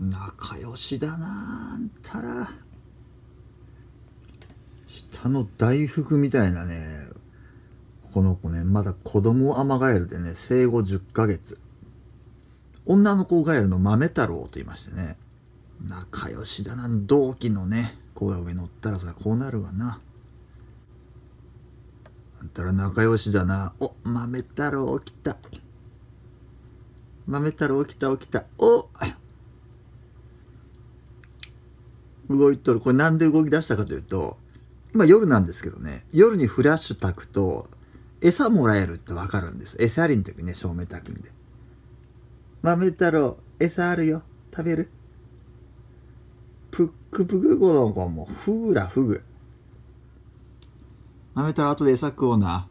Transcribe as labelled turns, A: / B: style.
A: 仲良しだ
B: なあんたら
A: 下の大福みたいなねこの子ねまだ子供アマガエルでね生後10ヶ月女の子ガエルの豆太郎と言いましてね仲良しだな同期のね子が上乗ったらそりゃこうな
C: るわなあんたら仲良しだなお
A: 豆太郎来きた豆太郎来きた起きたお動いとる。これなんで動き出したかというと、今夜なんですけどね、夜にフラッシュ炊くと、餌もらえるってわかるんです。餌ありの時ね、照明炊くんで。豆太郎、餌あるよ。食べるプックプクごの子も、ふぐだ、ふぐ。豆太郎、後で餌食おうな。